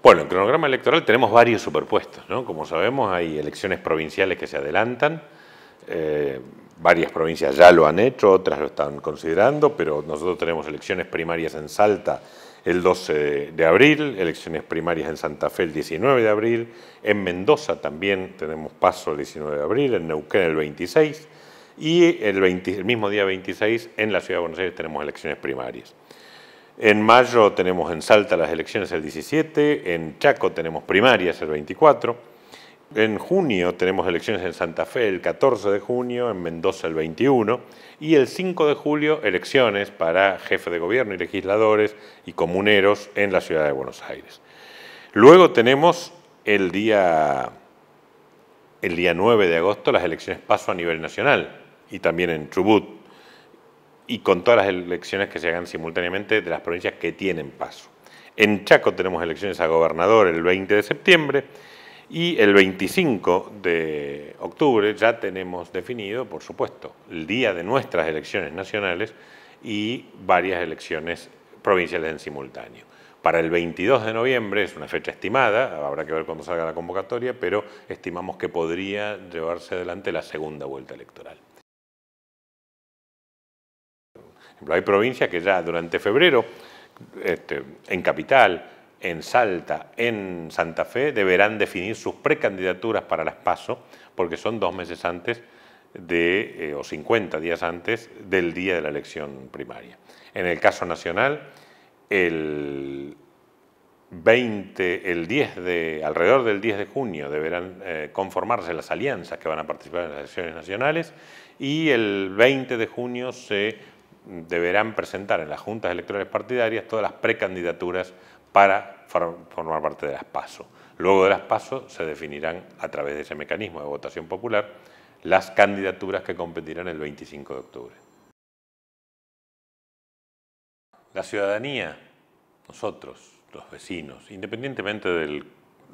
Bueno, en cronograma electoral tenemos varios superpuestos, ¿no? Como sabemos, hay elecciones provinciales que se adelantan, eh, varias provincias ya lo han hecho, otras lo están considerando, pero nosotros tenemos elecciones primarias en Salta el 12 de abril, elecciones primarias en Santa Fe el 19 de abril, en Mendoza también tenemos paso el 19 de abril, en Neuquén el 26 y el, el mismo día 26 en la Ciudad de Buenos Aires tenemos elecciones primarias. En mayo tenemos en Salta las elecciones el 17, en Chaco tenemos primarias el 24, en junio tenemos elecciones en Santa Fe el 14 de junio, en Mendoza el 21 y el 5 de julio elecciones para jefe de gobierno y legisladores y comuneros en la ciudad de Buenos Aires. Luego tenemos el día, el día 9 de agosto las elecciones paso a nivel nacional y también en Chubut y con todas las elecciones que se hagan simultáneamente de las provincias que tienen paso. En Chaco tenemos elecciones a gobernador el 20 de septiembre y el 25 de octubre ya tenemos definido, por supuesto, el día de nuestras elecciones nacionales y varias elecciones provinciales en simultáneo. Para el 22 de noviembre es una fecha estimada, habrá que ver cuando salga la convocatoria, pero estimamos que podría llevarse adelante la segunda vuelta electoral. hay provincias que ya durante febrero, este, en Capital, en Salta, en Santa Fe, deberán definir sus precandidaturas para las PASO, porque son dos meses antes de, eh, o 50 días antes del día de la elección primaria. En el caso nacional, el 20, el 10 de, alrededor del 10 de junio deberán eh, conformarse las alianzas que van a participar en las elecciones nacionales y el 20 de junio se deberán presentar en las juntas electorales partidarias todas las precandidaturas para formar parte de las PASO. Luego de las PASO se definirán a través de ese mecanismo de votación popular las candidaturas que competirán el 25 de octubre. La ciudadanía, nosotros, los vecinos, independientemente del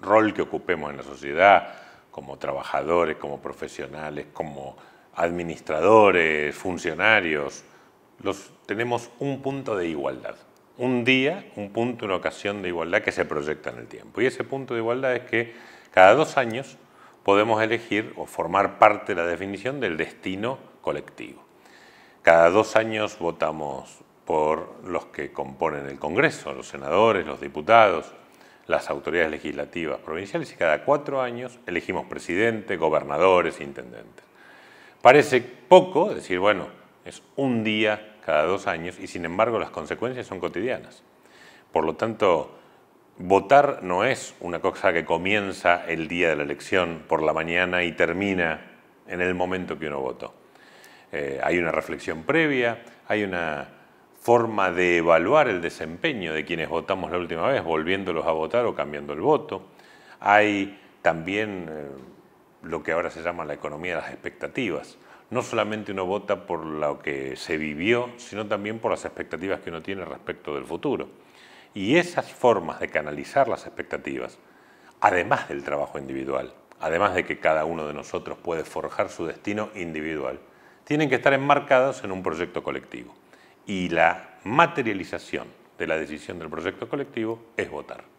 rol que ocupemos en la sociedad, como trabajadores, como profesionales, como administradores, funcionarios, tenemos un punto de igualdad. Un día, un punto, una ocasión de igualdad que se proyecta en el tiempo. Y ese punto de igualdad es que cada dos años podemos elegir o formar parte de la definición del destino colectivo. Cada dos años votamos por los que componen el Congreso, los senadores, los diputados, las autoridades legislativas provinciales y cada cuatro años elegimos presidente, gobernadores, intendentes. Parece poco decir, bueno, es un día cada dos años y sin embargo las consecuencias son cotidianas. Por lo tanto, votar no es una cosa que comienza el día de la elección por la mañana y termina en el momento que uno votó. Eh, hay una reflexión previa, hay una forma de evaluar el desempeño de quienes votamos la última vez, volviéndolos a votar o cambiando el voto. Hay también eh, lo que ahora se llama la economía de las expectativas no solamente uno vota por lo que se vivió, sino también por las expectativas que uno tiene respecto del futuro. Y esas formas de canalizar las expectativas, además del trabajo individual, además de que cada uno de nosotros puede forjar su destino individual, tienen que estar enmarcados en un proyecto colectivo. Y la materialización de la decisión del proyecto colectivo es votar.